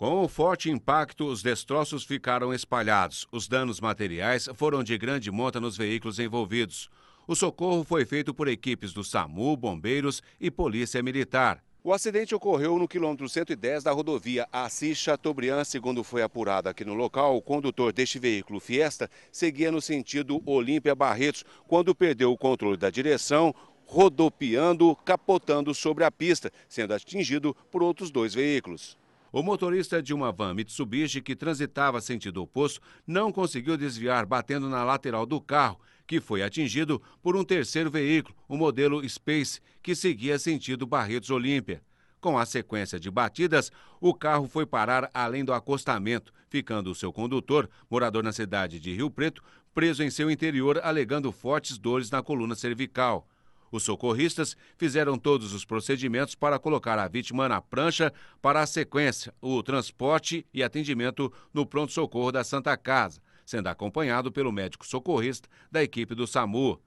Com o forte impacto, os destroços ficaram espalhados. Os danos materiais foram de grande monta nos veículos envolvidos. O socorro foi feito por equipes do SAMU, bombeiros e polícia militar. O acidente ocorreu no quilômetro 110 da rodovia Assis Chateaubriand. Segundo foi apurado aqui no local, o condutor deste veículo Fiesta seguia no sentido Olímpia Barretos, quando perdeu o controle da direção, rodopiando, capotando sobre a pista, sendo atingido por outros dois veículos. O motorista de uma van Mitsubishi que transitava sentido oposto não conseguiu desviar batendo na lateral do carro, que foi atingido por um terceiro veículo, o modelo Space, que seguia sentido Barretos Olímpia. Com a sequência de batidas, o carro foi parar além do acostamento, ficando o seu condutor, morador na cidade de Rio Preto, preso em seu interior, alegando fortes dores na coluna cervical. Os socorristas fizeram todos os procedimentos para colocar a vítima na prancha para a sequência, o transporte e atendimento no pronto-socorro da Santa Casa, sendo acompanhado pelo médico socorrista da equipe do SAMU.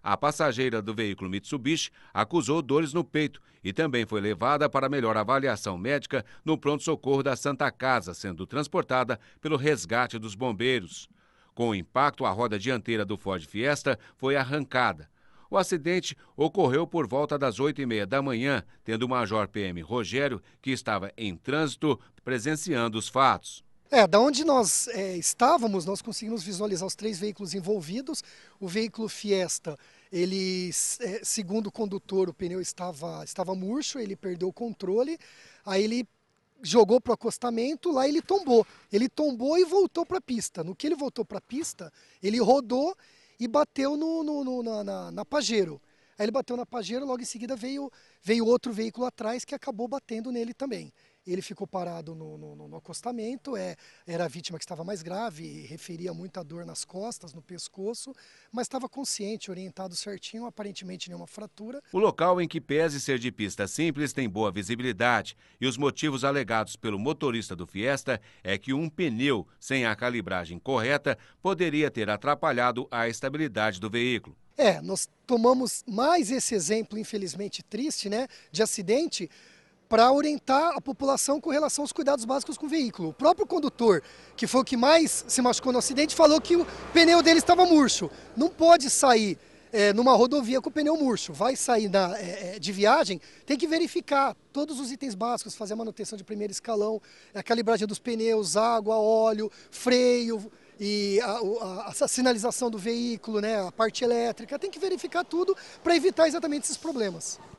A passageira do veículo Mitsubishi acusou dores no peito e também foi levada para melhor avaliação médica no pronto-socorro da Santa Casa, sendo transportada pelo resgate dos bombeiros. Com o impacto, a roda dianteira do Ford Fiesta foi arrancada. O acidente ocorreu por volta das 8h30 da manhã, tendo o Major PM Rogério, que estava em trânsito, presenciando os fatos. É, da onde nós é, estávamos, nós conseguimos visualizar os três veículos envolvidos. O veículo Fiesta, ele, é, segundo o condutor, o pneu estava, estava murcho, ele perdeu o controle, aí ele jogou para o acostamento, lá ele tombou. Ele tombou e voltou para a pista. No que ele voltou para a pista, ele rodou e bateu no, no, no na, na, na Pajero. Aí ele bateu na Pajero, logo em seguida veio, veio outro veículo atrás que acabou batendo nele também ele ficou parado no, no, no acostamento, é, era a vítima que estava mais grave, referia muita dor nas costas, no pescoço, mas estava consciente, orientado certinho, aparentemente nenhuma fratura. O local em que pese ser de pista simples tem boa visibilidade e os motivos alegados pelo motorista do Fiesta é que um pneu sem a calibragem correta poderia ter atrapalhado a estabilidade do veículo. É, nós tomamos mais esse exemplo, infelizmente triste, né, de acidente, para orientar a população com relação aos cuidados básicos com o veículo. O próprio condutor, que foi o que mais se machucou no acidente, falou que o pneu dele estava murcho. Não pode sair é, numa rodovia com o pneu murcho. Vai sair na, é, é de viagem, tem que verificar todos os itens básicos, fazer a manutenção de primeiro escalão, a calibragem dos pneus, água, óleo, freio e a, a, a, sinalização do veículo, né, a parte elétrica, tem que verificar tudo para evitar exatamente esses problemas.